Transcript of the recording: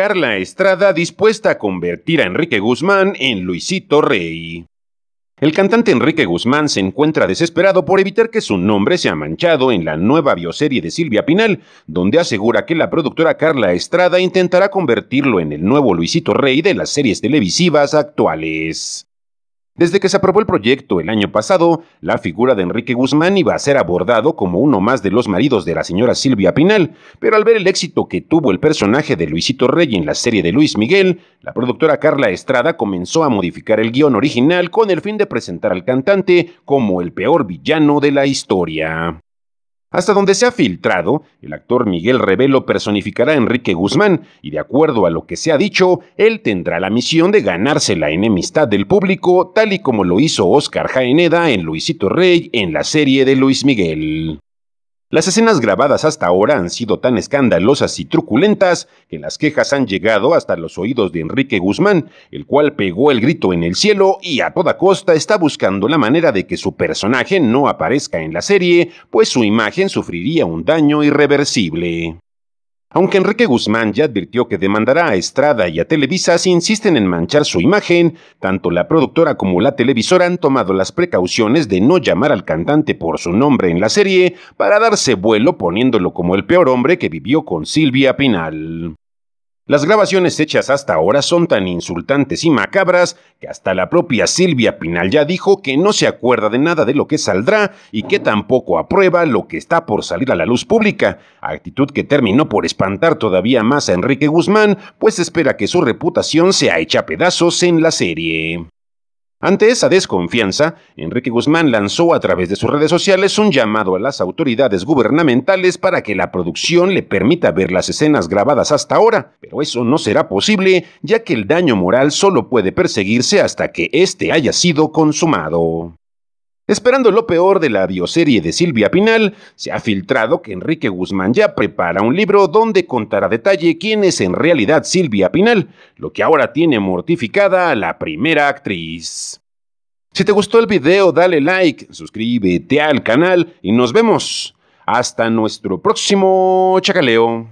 Carla Estrada dispuesta a convertir a Enrique Guzmán en Luisito Rey. El cantante Enrique Guzmán se encuentra desesperado por evitar que su nombre sea manchado en la nueva bioserie de Silvia Pinal, donde asegura que la productora Carla Estrada intentará convertirlo en el nuevo Luisito Rey de las series televisivas actuales. Desde que se aprobó el proyecto el año pasado, la figura de Enrique Guzmán iba a ser abordado como uno más de los maridos de la señora Silvia Pinal, pero al ver el éxito que tuvo el personaje de Luisito Rey en la serie de Luis Miguel, la productora Carla Estrada comenzó a modificar el guión original con el fin de presentar al cantante como el peor villano de la historia. Hasta donde se ha filtrado, el actor Miguel Revelo personificará a Enrique Guzmán y de acuerdo a lo que se ha dicho, él tendrá la misión de ganarse la enemistad del público tal y como lo hizo Oscar Jaeneda en Luisito Rey en la serie de Luis Miguel. Las escenas grabadas hasta ahora han sido tan escandalosas y truculentas que las quejas han llegado hasta los oídos de Enrique Guzmán, el cual pegó el grito en el cielo y a toda costa está buscando la manera de que su personaje no aparezca en la serie, pues su imagen sufriría un daño irreversible. Aunque Enrique Guzmán ya advirtió que demandará a Estrada y a Televisa si insisten en manchar su imagen, tanto la productora como la televisora han tomado las precauciones de no llamar al cantante por su nombre en la serie para darse vuelo poniéndolo como el peor hombre que vivió con Silvia Pinal. Las grabaciones hechas hasta ahora son tan insultantes y macabras que hasta la propia Silvia Pinal ya dijo que no se acuerda de nada de lo que saldrá y que tampoco aprueba lo que está por salir a la luz pública, actitud que terminó por espantar todavía más a Enrique Guzmán, pues espera que su reputación sea hecha pedazos en la serie. Ante esa desconfianza, Enrique Guzmán lanzó a través de sus redes sociales un llamado a las autoridades gubernamentales para que la producción le permita ver las escenas grabadas hasta ahora, pero eso no será posible ya que el daño moral solo puede perseguirse hasta que éste haya sido consumado. Esperando lo peor de la bioserie de Silvia Pinal, se ha filtrado que Enrique Guzmán ya prepara un libro donde contará a detalle quién es en realidad Silvia Pinal, lo que ahora tiene mortificada a la primera actriz. Si te gustó el video, dale like, suscríbete al canal y nos vemos. Hasta nuestro próximo chacaleo.